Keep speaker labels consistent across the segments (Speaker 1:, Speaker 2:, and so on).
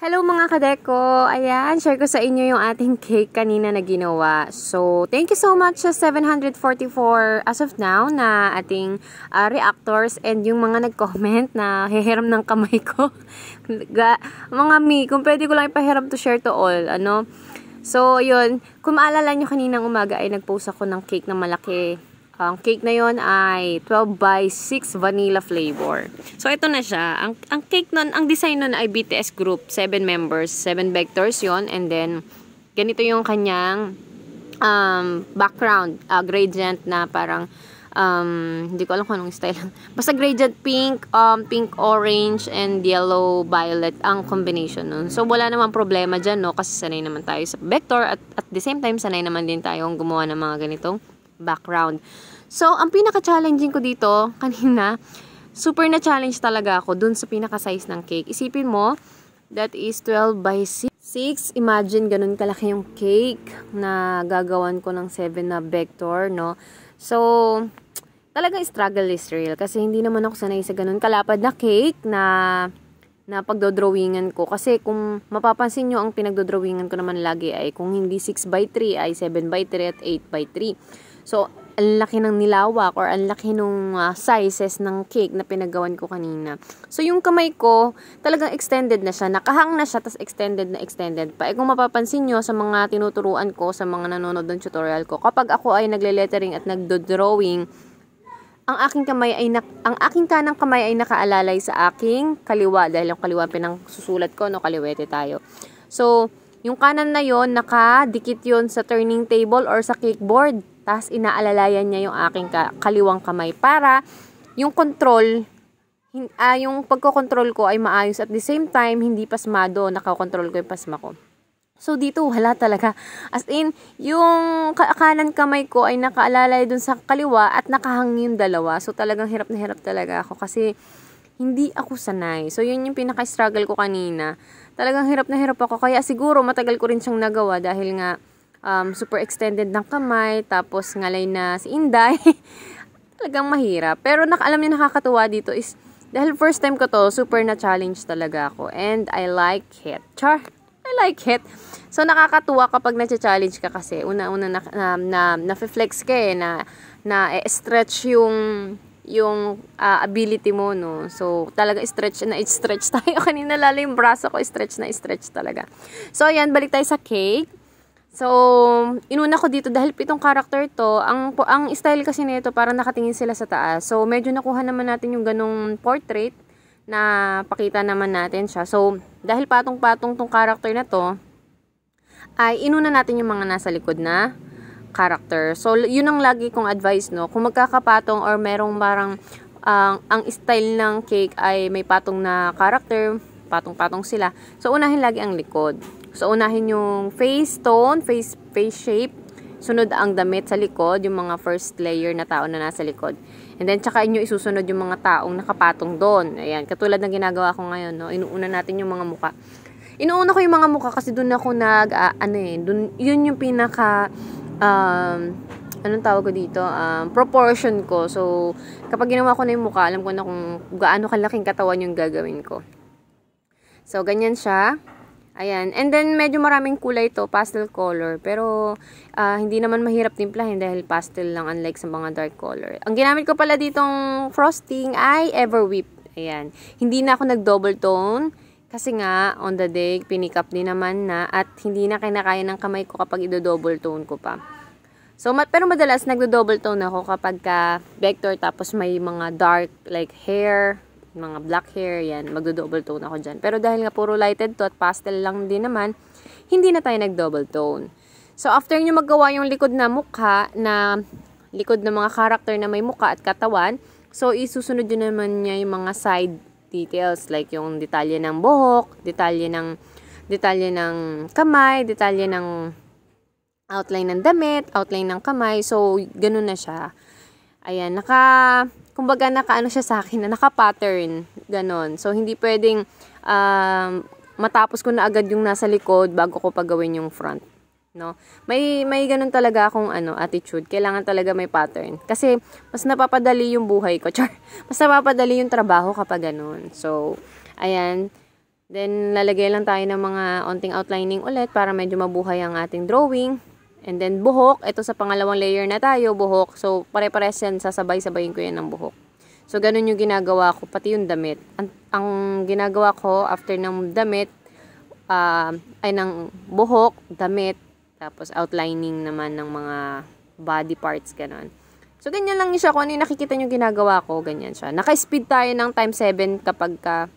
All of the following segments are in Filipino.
Speaker 1: Hello mga kadeko! Ayan, share ko sa inyo yung ating cake kanina na ginawa. So, thank you so much sa 744 as of now na ating uh, reactors and yung mga nag-comment na hihiram ng kamay ko. mga mi, kung pwede ko lang ipahiram to share to all, ano? So, yun, kung maalala nyo kaninang umaga ay nag-post ako ng cake na malaki ang cake na yon ay 12 by 6 vanilla flavor. So, ito na siya. Ang, ang cake nun, ang design nun ay BTS group. 7 members, 7 vectors yon And then, ganito yung kanyang um, background. Uh, gradient na parang, um, hindi ko alam kung anong style. Basta gradient pink, um, pink, orange, and yellow, violet ang combination nun. So, wala namang problema dyan, no? Kasi sanay naman tayo sa vector. At, at the same time, sanay naman din tayo gumawa ng mga ganitong background. So, ang pinaka-challenging ko dito, kanina, super na-challenge talaga ako dun sa pinaka-size ng cake. Isipin mo, that is 12 by 6. 6, imagine ganun kalaki yung cake na gagawan ko ng 7 na vector, no? So, talaga struggle is real kasi hindi naman ako sanay sa ganun kalapad na cake na na pagdodrawingan ko. Kasi kung mapapansin nyo, ang pinagdodrawingan ko naman lagi ay kung hindi 6 by 3 ay 7 by 3 at 8 by 3 So, ang laki ng nilawak or ang laki nung uh, sizes ng cake na pinagawan ko kanina. So, yung kamay ko, talagang extended na siya. Nakahang na siya, tas extended na extended pa. Eh, kung mapapansin nyo sa mga tinuturuan ko, sa mga nanonood ng tutorial ko, kapag ako ay nagle-lettering at nagdo-drawing, ang aking kamay ay na, ang aking kanang kamay ay nakaalalay sa aking kaliwa dahil yung kaliwa pinang susulat ko no kaliwete tayo. So, yung kanan na yon nakadikit yon sa turning table or sa cake board tapos inaalalayan niya yung aking kaliwang kamay para yung control, uh, yung pagkokontrol ko ay maayos at the same time, hindi pasmado, nakakontrol ko yung pasma ko. So, dito wala talaga. As in, yung kanan kamay ko ay nakaalalay dun sa kaliwa at nakahangin yung dalawa. So, talagang hirap na hirap talaga ako kasi hindi ako sanay. So, yun yung pinaka-struggle ko kanina. Talagang hirap na hirap ako. Kaya siguro matagal ko rin siyang nagawa dahil nga um, super extended ng kamay, tapos ngalay na si Inday. Talagang mahirap. Pero nak alam niyo nakakatuwa dito is, dahil first time ko to, super na-challenge talaga ako. And I like it. Char! I like it. So, nakakatuwa kapag na-challenge ka kasi. Una-una na, na, na, na-flex ka eh, na, na eh, stretch yung yung uh, ability mo, no? So, talaga stretch na stretch tayo. Kanina lalo yung braso ko, stretch na stretch talaga. So, ayan, balik tayo sa cake. So, inuna ko dito dahil pitong character to, ang, ang style kasi nito parang nakatingin sila sa taas. So, medyo nakuha naman natin yung ganong portrait na pakita naman natin siya. So, dahil patong-patong tong character na to, ay inuna natin yung mga nasa likod na character. So, yun ang lagi kong advice, no? Kung magkakapatong or merong parang ang, ang style ng cake ay may patong na character, patong-patong sila. So, unahin lagi ang likod. So, unahin yung face tone, face, face shape. Sunod ang damit sa likod, yung mga first layer na tao na nasa likod. And then, tsaka inyo isusunod yung mga taong nakapatong doon. Ayan, katulad ng ginagawa ko ngayon, no? inuuna natin yung mga muka. Inuuna ko yung mga muka kasi doon ako nag, uh, ano eh, dun, yun yung pinaka, um, anong tawag ko dito, um, proportion ko. So, kapag ginawa ko na yung muka, alam ko na kung gaano kalaking katawan yung gagawin ko. So, ganyan siya. Ayan. And then, medyo maraming kulay to. Pastel color. Pero, uh, hindi naman mahirap timplahin dahil pastel lang unlike sa mga dark color. Ang ginamit ko pala ditong frosting ay Whip. Ayan. Hindi na ako nag-double tone. Kasi nga, on the day, pinick din naman na at hindi na kinakaya ng kamay ko kapag ido-double tone ko pa. So, mat pero madalas nagdo-double tone ako kapag ka vector tapos may mga dark like hair, mga black hair, yan, magdo-double tone ako dyan. Pero dahil nga puro lighted to at pastel lang din naman, hindi na tayo nag-double tone. So, after nyo magawa yung likod na mukha, na likod ng mga character na may mukha at katawan, so, isusunod yun naman niya yung mga side details, like yung detalye ng buhok, detalye ng, detalye ng kamay, detalye ng outline ng damit, outline ng kamay. So, ganun na siya. Ayan, naka, kumbaga nakaano siya sa akin, na naka-pattern, ganon. So, hindi pwedeng um, matapos ko na agad yung nasa likod bago ko pagawin yung front. No? May, may ganun talaga akong ano, attitude. Kailangan talaga may pattern. Kasi, mas napapadali yung buhay ko. Char, mas napapadali yung trabaho kapag ganun. So, ayan. Then, lalagay lang tayo ng mga onting outlining ulit para medyo mabuhay ang ating drawing. And then buhok, ito sa pangalawang layer na tayo, buhok. So pare-pares yan, sasabay-sabayin ko yan ng buhok. So ganun yung ginagawa ko, pati yung damit. Ang, ang ginagawa ko after ng damit, uh, ay ng buhok, damit, tapos outlining naman ng mga body parts, ganun. So, ganyan lang siya. Kung ano yung nakikita nyo ginagawa ko, ganyan siya. Naka-speed tayo ng time 7 kapag ka,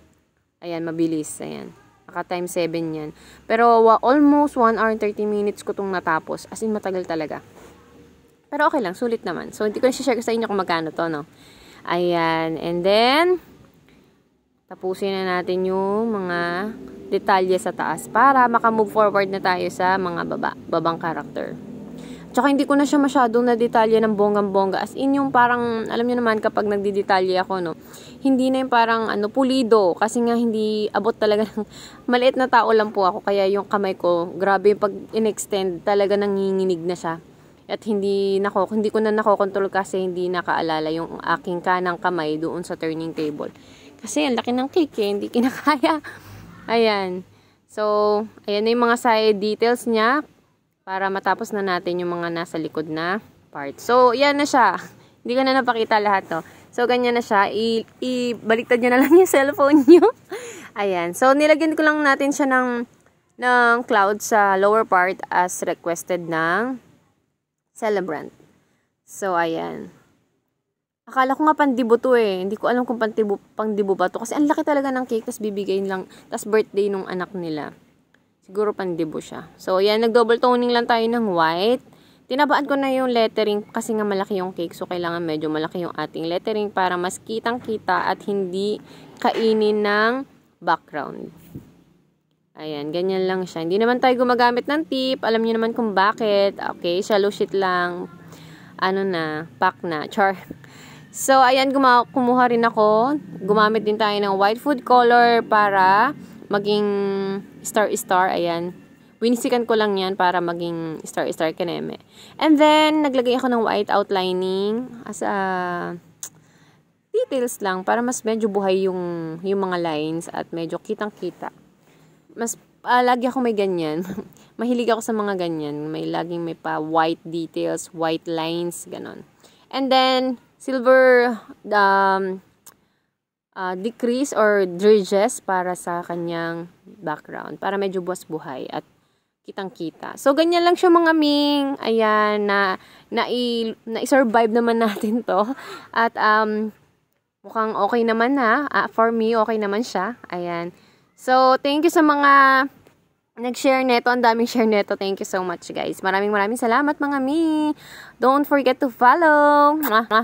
Speaker 1: ayan, mabilis. Ayan. Naka time 7 yan. Pero almost 1 hour and 30 minutes ko itong natapos. As in, matagal talaga. Pero okay lang, sulit naman. So, hindi ko na share sa inyo kung magkano to, no? Ayan. And then, tapusin na natin yung mga detalye sa taas para makamove forward na tayo sa mga baba, babang character. Tsaka hindi ko na siya masyadong nadetalye ng bonggang-bongga. As in yung parang, alam nyo naman kapag nagdidetalye ako, no, hindi na yung parang ano, pulido. Kasi nga hindi abot talaga ng, maliit na tao lang po ako. Kaya yung kamay ko, grabe yung pag in-extend, talaga nanginginig na siya. At hindi, nako, hindi ko na nakokontrol kasi hindi nakaalala yung aking kanang kamay doon sa turning table. Kasi ang laki ng cake, eh, hindi kinakaya. Ayan. So, ayan na yung mga side details niya para matapos na natin yung mga nasa likod na part. So, yan na siya. Hindi ko na napakita lahat, no? So, ganyan na siya. Ibaliktad nyo na lang yung cellphone nyo. Ayan. So, nilagyan ko lang natin siya ng, ng cloud sa lower part as requested ng celebrant. So, ayan. Akala ko nga pandibo to eh. Hindi ko alam kung pandibo, pangdibo ba to. Kasi ang laki talaga ng cake. Tapos bibigayin lang. Tapos birthday nung anak nila. Siguro pandebo siya. So, yan. Nag-double toning lang tayo ng white. Tinabaan ko na yung lettering kasi nga malaki yung cake. So, kailangan medyo malaki yung ating lettering para mas kitang-kita at hindi kainin ng background. Ayan. Ganyan lang siya. Hindi naman tayo gumagamit ng tip. Alam niyo naman kung bakit. Okay. Shallow sheet lang. Ano na. Pack na. Char. So, ayan. Kumuha rin ako. Gumamit din tayo ng white food color para maging star-star, ayan. Winisikan ko lang yan para maging star-star kaneme. And then, naglagay ako ng white outlining as a details lang para mas medyo buhay yung, yung mga lines at medyo kitang-kita. Mas, uh, lagi ako may ganyan. Mahilig ako sa mga ganyan. May laging may pa white details, white lines, ganon. And then, silver, um, uh, decrease or dredges para sa kanyang background. Para medyo buwas buhay at kitang-kita. So, ganyan lang siya mga Ming. Ayan, na, na, i, na i-survive naman natin to. At, um, mukhang okay naman ha. Uh, for me, okay naman siya. Ayan. So, thank you sa mga nag-share neto. Ang daming share neto. Thank you so much, guys. Maraming maraming salamat, mga mi. Don't forget to follow. Mwah,